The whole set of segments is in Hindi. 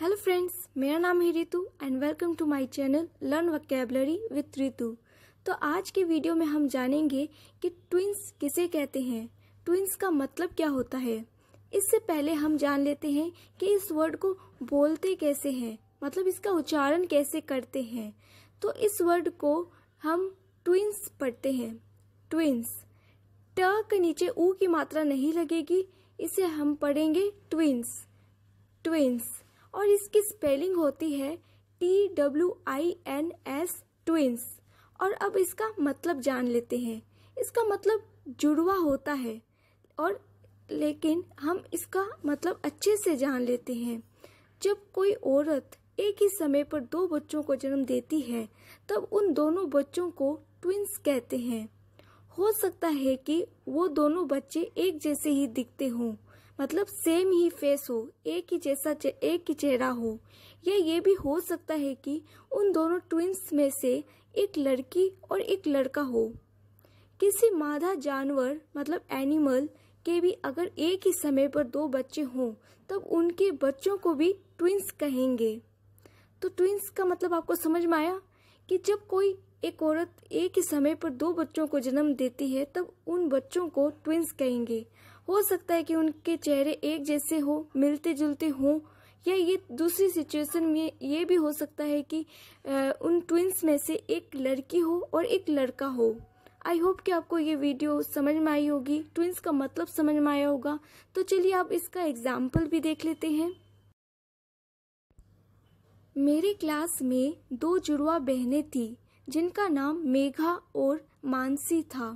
हेलो फ्रेंड्स मेरा नाम है Ritu and welcome to my channel learn vocabulary with Ritu तो आज के वीडियो में हम जानेंगे कि ट्विंस किसे कहते हैं ट्विंस का मतलब क्या होता है इससे पहले हम जान लेते हैं कि इस वर्ड को बोलते कैसे हैं मतलब इसका उच्चारण कैसे करते हैं तो इस वर्ड को हम ट्विंस पढ़ते हैं ट्विंस ट के नीचे ऊ की मात्रा नहीं लगेगी इसे हम पढ़ेंगे ट्विंस ट्विंस और इसकी स्पेलिंग होती है T W I N S twins और अब इसका मतलब जान लेते हैं इसका मतलब जुड़वा होता है और लेकिन हम इसका मतलब अच्छे से जान लेते हैं जब कोई औरत एक ही समय पर दो बच्चों को जन्म देती है तब उन दोनों बच्चों को ट्विंस कहते हैं हो सकता है कि वो दोनों बच्चे एक जैसे ही दिखते हों मतलब सेम ही फेस हो एक ही जैसा एक ही चेहरा हो या ये भी हो सकता है कि उन दोनों ट्विंस में से एक लड़की और एक लड़का हो किसी मादा जानवर मतलब एनिमल के भी अगर एक ही समय पर दो बच्चे हों तब उनके बच्चों को भी ट्विंस कहेंगे तो ट्विंस का मतलब आपको समझ में आया कि जब कोई एक औरत एक ही समय पर दो बच्चों को जन्म देती है तब उन बच्चों को ट्विंस कहेंगे हो सकता है कि उनके चेहरे एक जैसे हो मिलते जुलते हों या ये दूसरी सिचुएशन में ये भी हो सकता है कि उन ट्विंस में से एक लड़की हो और एक लड़का हो आई होप कि आपको ये वीडियो समझ में आई होगी ट्विंस का मतलब समझ में आया होगा तो चलिए आप इसका एग्जाम्पल भी देख लेते हैं मेरे क्लास में दो जुड़वा बहनें थी जिनका नाम मेघा और मानसी था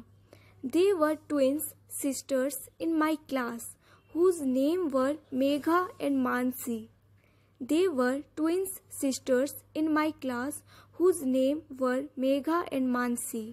they were twins sisters in my class whose name were Megha and Mansi they were twins sisters in my class whose name were Megha and Mansi